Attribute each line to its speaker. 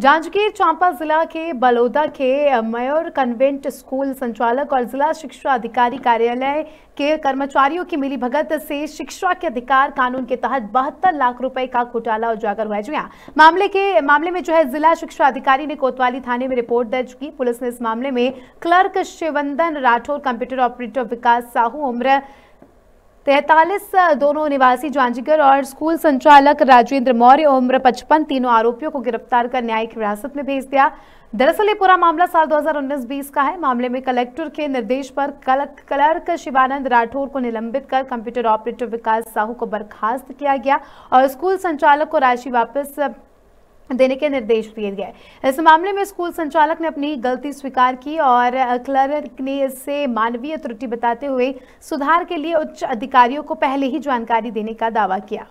Speaker 1: जांजगीर चांपा जिला के बलौदा के मयूर कन्वेंट स्कूल संचालक और जिला शिक्षा अधिकारी कार्यालय के कर्मचारियों की मिली भगत से शिक्षा के अधिकार कानून के तहत बहत्तर लाख रुपए का घोटाला उजागर हुआ है हाँ, मामले के मामले में जो है जिला शिक्षा अधिकारी ने कोतवाली थाने में रिपोर्ट दर्ज की पुलिस ने इस मामले में clerk Shivandan Rathore computer operator Vikas Sahu उम्र तैतालीस दोनों निवासी जांजगीर और स्कूल संचालक राजेंद्र मौर्य उम्र 55 तीनों आरोपियों को गिरफ्तार कर न्यायिक हिरासत में भेज दिया दरअसल ये पूरा मामला साल 2019-20 का है मामले में कलेक्टर के निर्देश पर कलक क्लर्क शिवानंद राठौर को निलंबित कर कंप्यूटर ऑपरेटर विकास साहू को बर्खास्त किया गया और स्कूल संचालक को राशि वापस देने के निर्देश दिए गए इस मामले में स्कूल संचालक ने अपनी गलती स्वीकार की और क्लर्क ने इससे मानवीय त्रुटि बताते हुए सुधार के लिए उच्च अधिकारियों को पहले ही जानकारी देने का दावा किया